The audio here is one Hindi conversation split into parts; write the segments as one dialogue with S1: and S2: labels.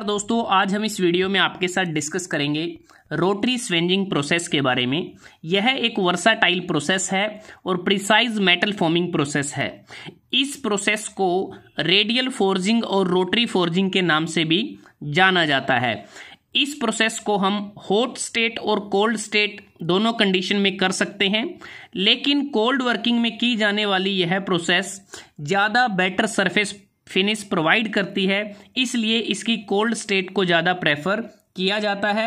S1: तो दोस्तों आज हम इस वीडियो में आपके साथ डिस्कस करेंगे रोटरी स्वेंजिंग प्रोसेस के बारे में यह एक वर्साटाइल प्रोसेस है और प्रिसाइज मेटल फॉर्मिंग प्रोसेस है इस प्रोसेस को रेडियल फोर्जिंग और रोटरी फोर्जिंग के नाम से भी जाना जाता है इस प्रोसेस को हम हॉट स्टेट और कोल्ड स्टेट दोनों कंडीशन में कर सकते हैं लेकिन कोल्ड वर्किंग में की जाने वाली यह प्रोसेस ज़्यादा बेटर सरफेस फिनिश प्रोवाइड करती है इसलिए इसकी कोल्ड स्टेट को ज़्यादा प्रेफर किया जाता है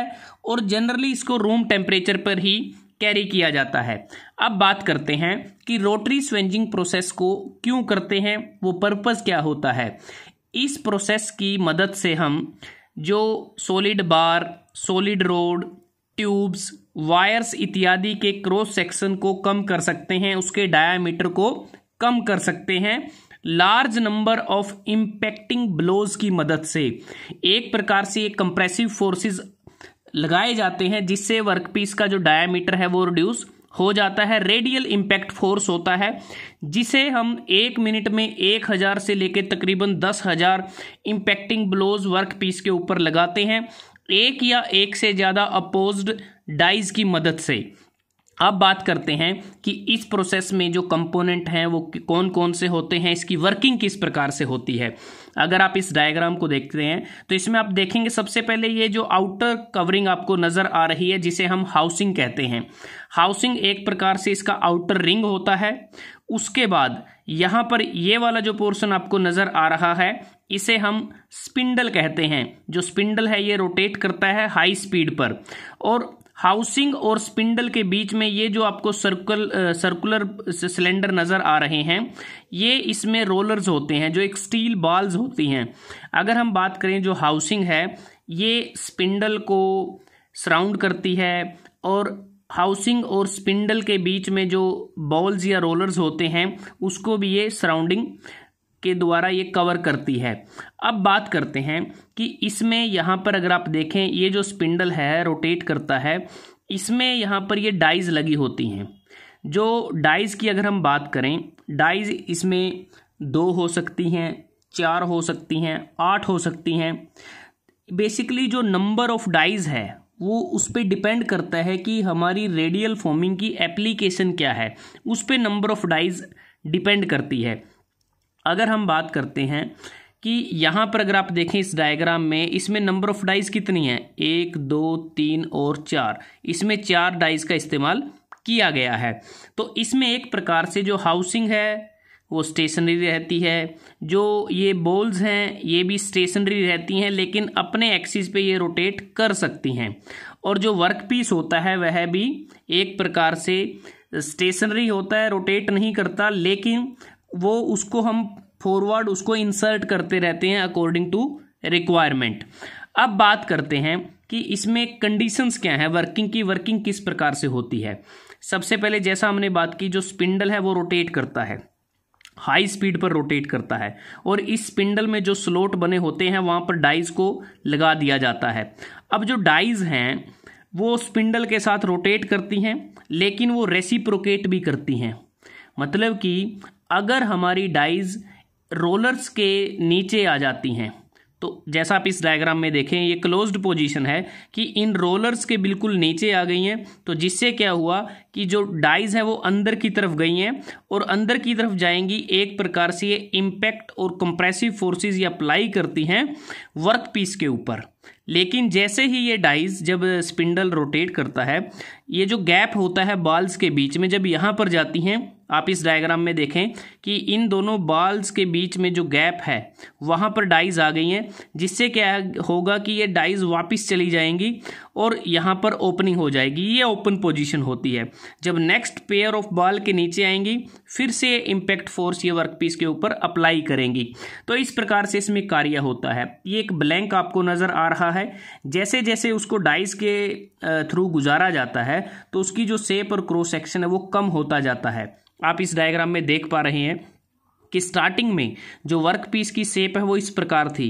S1: और जनरली इसको रूम टेम्परेचर पर ही कैरी किया जाता है अब बात करते हैं कि रोटरी स्वेंजिंग प्रोसेस को क्यों करते हैं वो पर्पस क्या होता है इस प्रोसेस की मदद से हम जो solid bar solid rod tubes wires इत्यादि के क्रॉस सेक्शन को कम कर सकते हैं उसके डायामीटर को कम कर सकते हैं large number of impacting blows की मदद से एक प्रकार से एक कंप्रेसिव फोर्सेस लगाए जाते हैं जिससे वर्कपीस का जो डायमीटर है वो रिड्यूस हो जाता है रेडियल इम्पैक्ट फोर्स होता है जिसे हम एक मिनट में एक हज़ार से लेकर तकरीबन दस हज़ार इंपैक्टिंग ब्लोज वर्क पीस के ऊपर लगाते हैं एक या एक से ज़्यादा अपोज्ड डाइज की मदद से अब बात करते हैं कि इस प्रोसेस में जो कंपोनेंट हैं वो कौन कौन से होते हैं इसकी वर्किंग किस प्रकार से होती है अगर आप इस डायग्राम को देखते हैं तो इसमें आप देखेंगे सबसे पहले ये जो आउटर कवरिंग आपको नज़र आ रही है जिसे हम हाउसिंग कहते हैं हाउसिंग एक प्रकार से इसका आउटर रिंग होता है उसके बाद यहाँ पर ये वाला जो पोर्शन आपको नज़र आ रहा है इसे हम स्पिंडल कहते हैं जो स्पिंडल है ये रोटेट करता है हाई स्पीड पर और हाउसिंग और स्पिंडल के बीच में ये जो आपको सर्कुल सर्कुलर सिलेंडर नज़र आ रहे हैं ये इसमें रोलर्स होते हैं जो एक स्टील बॉल्स होती हैं अगर हम बात करें जो हाउसिंग है ये स्पिंडल को सराउंड करती है और हाउसिंग और स्पिंडल के बीच में जो बॉल्स या रोलर्स होते हैं उसको भी ये सराउंडिंग के द्वारा ये कवर करती है अब बात करते हैं कि इसमें यहाँ पर अगर आप देखें ये जो स्पिंडल है रोटेट करता है इसमें यहाँ पर ये डाइज लगी होती हैं जो डाइज की अगर हम बात करें डाइज इसमें दो हो सकती हैं चार हो सकती हैं आठ हो सकती हैं बेसिकली जो नंबर ऑफ डाइज है वो उस पर डिपेंड करता है कि हमारी रेडियल फॉर्मिंग की एप्लीकेशन क्या है उस पर नंबर ऑफ डाइज डिपेंड करती है अगर हम बात करते हैं कि यहाँ पर अगर आप देखें इस डायग्राम में इसमें नंबर ऑफ डाइस कितनी है एक दो तीन और चार इसमें चार डाइस का इस्तेमाल किया गया है तो इसमें एक प्रकार से जो हाउसिंग है वो स्टेशनरी रहती है जो ये बॉल्स हैं ये भी स्टेशनरी रहती हैं लेकिन अपने एक्सिस पे ये रोटेट कर सकती हैं और जो वर्क पीस होता है वह भी एक प्रकार से स्टेशनरी होता है रोटेट नहीं करता लेकिन वो उसको हम फॉरवर्ड उसको इंसर्ट करते रहते हैं अकॉर्डिंग टू रिक्वायरमेंट अब बात करते हैं कि इसमें कंडीशंस क्या है वर्किंग की वर्किंग किस प्रकार से होती है सबसे पहले जैसा हमने बात की जो स्पिंडल है वो रोटेट करता है हाई स्पीड पर रोटेट करता है और इस स्पिंडल में जो स्लोट बने होते हैं वहाँ पर डाइज को लगा दिया जाता है अब जो डाइज हैं वो स्पिंडल के साथ रोटेट करती हैं लेकिन वो रेसिप्रोकेट भी करती हैं मतलब कि अगर हमारी डाइज रोलर्स के नीचे आ जाती हैं तो जैसा आप इस डायग्राम में देखें ये क्लोज्ड पोजीशन है कि इन रोलर्स के बिल्कुल नीचे आ गई हैं तो जिससे क्या हुआ कि जो डाइज हैं वो अंदर की तरफ गई हैं और अंदर की तरफ जाएंगी एक प्रकार से ये इम्पैक्ट और कंप्रेसिव फोर्सेस ये अप्लाई करती हैं वर्क पीस के ऊपर लेकिन जैसे ही ये डाइज जब स्पिंडल रोटेट करता है ये जो गैप होता है बाल्स के बीच में जब यहाँ पर जाती हैं आप इस डायग्राम में देखें कि इन दोनों बॉल्स के बीच में जो गैप है वहाँ पर डाइज आ गई हैं जिससे क्या होगा कि ये डाइज वापस चली जाएंगी और यहाँ पर ओपनिंग हो जाएगी ये ओपन पोजीशन होती है जब नेक्स्ट पेयर ऑफ बॉल के नीचे आएंगी फिर से इम्पैक्ट फोर्स ये वर्कपीस के ऊपर अप्लाई करेंगी तो इस प्रकार से इसमें कार्य होता है ये एक ब्लैंक आपको नज़र आ रहा है जैसे जैसे उसको डाइज के थ्रू गुजारा जाता है तो उसकी जो सेप और क्रोस सेक्शन है वो कम होता जाता है आप इस डायग्राम में देख पा रहे हैं कि स्टार्टिंग में जो वर्क पीस की शेप है वो इस प्रकार थी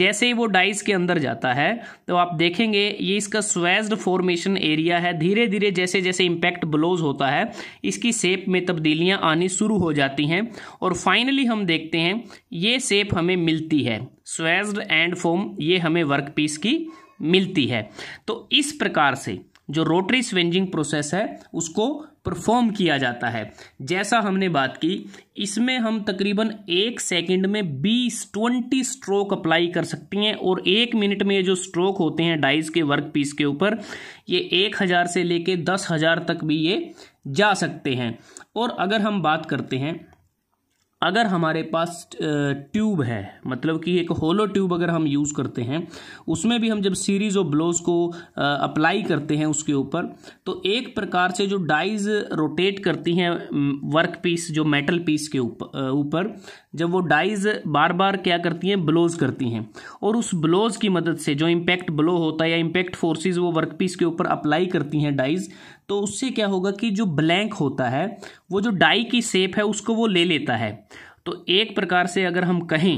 S1: जैसे ही वो डाइस के अंदर जाता है तो आप देखेंगे ये इसका स्वेज्ड फॉर्मेशन एरिया है धीरे धीरे जैसे जैसे इम्पैक्ट ब्लोज होता है इसकी शेप में तब्दीलियाँ आनी शुरू हो जाती हैं और फाइनली हम देखते हैं ये शेप हमें मिलती है स्वेज्ड एंड फोम ये हमें वर्क पीस की मिलती है तो इस प्रकार से जो रोटरी स्वेंजिंग प्रोसेस है उसको परफॉर्म किया जाता है जैसा हमने बात की इसमें हम तकरीबन एक सेकंड में बीस ट्वेंटी स्ट्रोक अप्लाई कर सकती हैं और एक मिनट में ये जो स्ट्रोक होते हैं डाइस के वर्क पीस के ऊपर ये एक हज़ार से लेके दस हज़ार तक भी ये जा सकते हैं और अगर हम बात करते हैं अगर हमारे पास ट्यूब है मतलब कि एक होलो ट्यूब अगर हम यूज़ करते हैं उसमें भी हम जब सीरीज ऑफ ब्लोज को अप्लाई करते हैं उसके ऊपर तो एक प्रकार से जो डाइज रोटेट करती हैं वर्क पीस जो मेटल पीस के ऊपर ऊपर जब वो डाइज बार बार क्या करती हैं ब्लोज करती हैं और उस ब्लोज की मदद से जो इम्पैक्ट ब्लो होता है या इम्पैक्ट फोर्सेज वो वर्क पीस के ऊपर अप्लाई करती हैं डाइज तो उससे क्या होगा कि जो ब्लैंक होता है वो जो डाई की सेप है उसको वो ले लेता है तो एक प्रकार से अगर हम कहें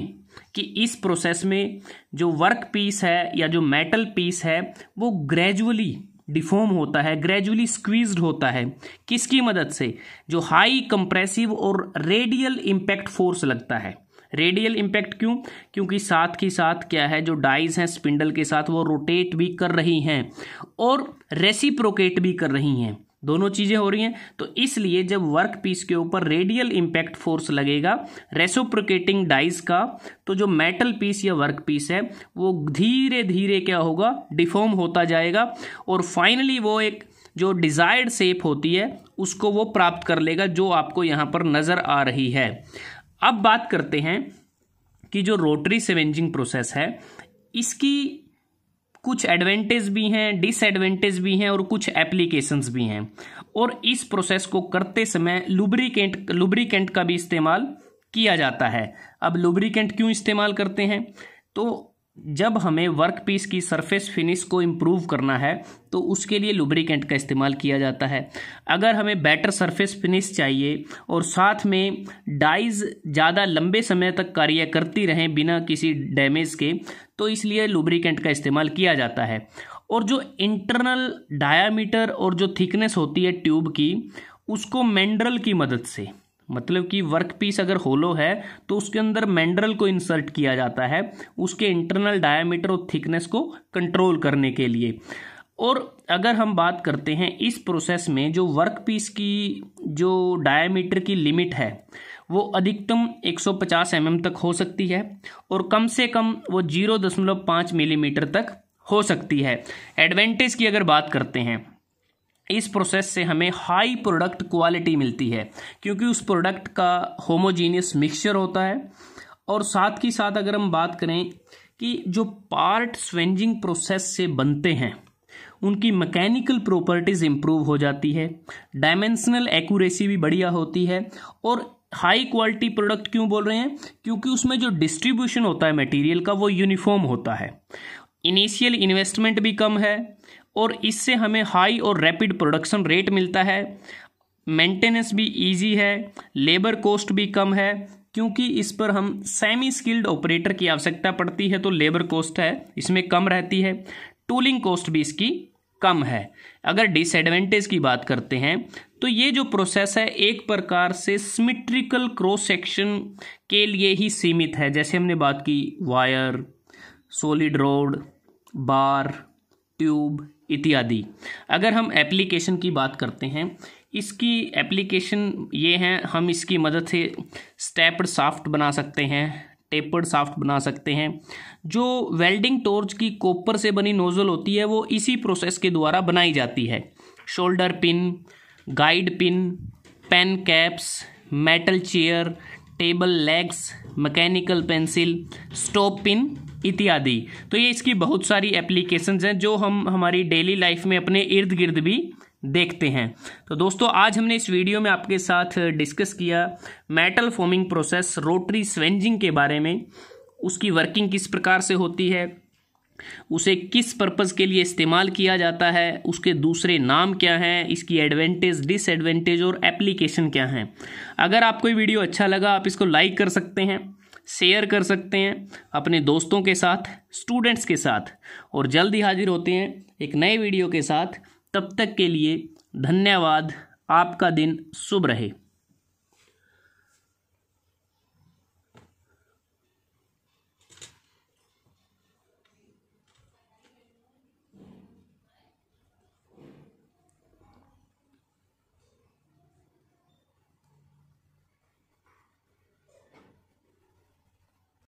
S1: कि इस प्रोसेस में जो वर्क पीस है या जो मेटल पीस है वो ग्रेजुअली डिफॉर्म होता है ग्रेजुअली स्क्वीज्ड होता है किसकी मदद से जो हाई कंप्रेसिव और रेडियल इम्पैक्ट फोर्स लगता है रेडियल इम्पैक्ट क्यों क्योंकि साथ के साथ क्या है जो डाइज हैं स्पिंडल के साथ वो रोटेट भी कर रही हैं और रेसिप्रोकेट भी कर रही हैं दोनों चीज़ें हो रही हैं तो इसलिए जब वर्क पीस के ऊपर रेडियल इम्पैक्ट फोर्स लगेगा रेसोप्रोकेटिंग डाइज का तो जो मेटल पीस या वर्क पीस है वो धीरे धीरे क्या होगा डिफॉर्म होता जाएगा और फाइनली वो एक जो डिज़ायर्ड शेप होती है उसको वो प्राप्त कर लेगा जो आपको यहाँ पर नज़र आ रही है अब बात करते हैं कि जो रोटरी सेवेंजिंग प्रोसेस है इसकी कुछ एडवांटेज भी हैं डिसएडवांटेज भी हैं और कुछ एप्लीकेशंस भी हैं और इस प्रोसेस को करते समय लुब्रिकेंट लुब्रिकेंट का भी इस्तेमाल किया जाता है अब लुब्रिकेंट क्यों इस्तेमाल करते हैं तो जब हमें वर्क पीस की सरफेस फिनिश को इम्प्रूव करना है तो उसके लिए लुब्रिकेंट का इस्तेमाल किया जाता है अगर हमें बेटर सरफेस फिनिश चाहिए और साथ में डाइज ज़्यादा लंबे समय तक कार्य करती रहें बिना किसी डैमेज के तो इसलिए लुब्रिकेंट का इस्तेमाल किया जाता है और जो इंटरनल डायामीटर और जो थिकनेस होती है ट्यूब की उसको मैंड्रल की मदद से मतलब कि वर्क पीस अगर होलो है तो उसके अंदर मैंड्रल को इंसर्ट किया जाता है उसके इंटरनल डायामीटर और थिकनेस को कंट्रोल करने के लिए और अगर हम बात करते हैं इस प्रोसेस में जो वर्क पीस की जो डायामीटर की लिमिट है वो अधिकतम 150 एम mm तक हो सकती है और कम से कम वो 0.5 मिलीमीटर mm तक हो सकती है एडवेंटेज की अगर बात करते हैं इस प्रोसेस से हमें हाई प्रोडक्ट क्वालिटी मिलती है क्योंकि उस प्रोडक्ट का होमोजीनियस मिक्सचर होता है और साथ ही साथ अगर हम बात करें कि जो पार्ट स्वेंजिंग प्रोसेस से बनते हैं उनकी मैकेनिकल प्रॉपर्टीज़ इम्प्रूव हो जाती है डायमेंशनल एक्यूरेसी भी बढ़िया होती है और हाई क्वालिटी प्रोडक्ट क्यों बोल रहे हैं क्योंकि उसमें जो डिस्ट्रीब्यूशन होता है मटेरियल का वो यूनिफॉर्म होता है इनिशियल इन्वेस्टमेंट भी कम है और इससे हमें हाई और रैपिड प्रोडक्शन रेट मिलता है मेंटेनेंस भी इजी है लेबर कॉस्ट भी कम है क्योंकि इस पर हम सेमी स्किल्ड ऑपरेटर की आवश्यकता पड़ती है तो लेबर कॉस्ट है इसमें कम रहती है टूलिंग कॉस्ट भी इसकी कम है अगर डिसएडवांटेज की बात करते हैं तो ये जो प्रोसेस है एक प्रकार से सिमेट्रिकल क्रॉस सेक्शन के लिए ही सीमित है जैसे हमने बात की wire solid rod bar tube इत्यादि अगर हम एप्लीकेशन की बात करते हैं इसकी एप्लीकेशन ये हैं हम इसकी मदद से स्टेप्ड साफ्ट बना सकते हैं टेपर्ड साफ्ट बना सकते हैं जो वेल्डिंग टोर्च की कॉपर से बनी नोज़ल होती है वो इसी प्रोसेस के द्वारा बनाई जाती है shoulder pin guide pin pen caps metal chair table legs mechanical pencil stop pin इत्यादि तो ये इसकी बहुत सारी एप्लीकेशंस हैं जो हम हमारी डेली लाइफ में अपने इर्द गिर्द भी देखते हैं तो दोस्तों आज हमने इस वीडियो में आपके साथ डिस्कस किया metal forming process rotary swaging के बारे में उसकी वर्किंग किस प्रकार से होती है उसे किस पर्पज़ के लिए इस्तेमाल किया जाता है उसके दूसरे नाम क्या हैं इसकी एडवांटेज डिसएडवांटेज और एप्लीकेशन क्या हैं अगर आपको ये वीडियो अच्छा लगा आप इसको लाइक कर सकते हैं शेयर कर सकते हैं अपने दोस्तों के साथ स्टूडेंट्स के साथ और जल्द ही हाजिर होते हैं एक नए वीडियो के साथ तब तक के लिए धन्यवाद आपका दिन शुभ रहे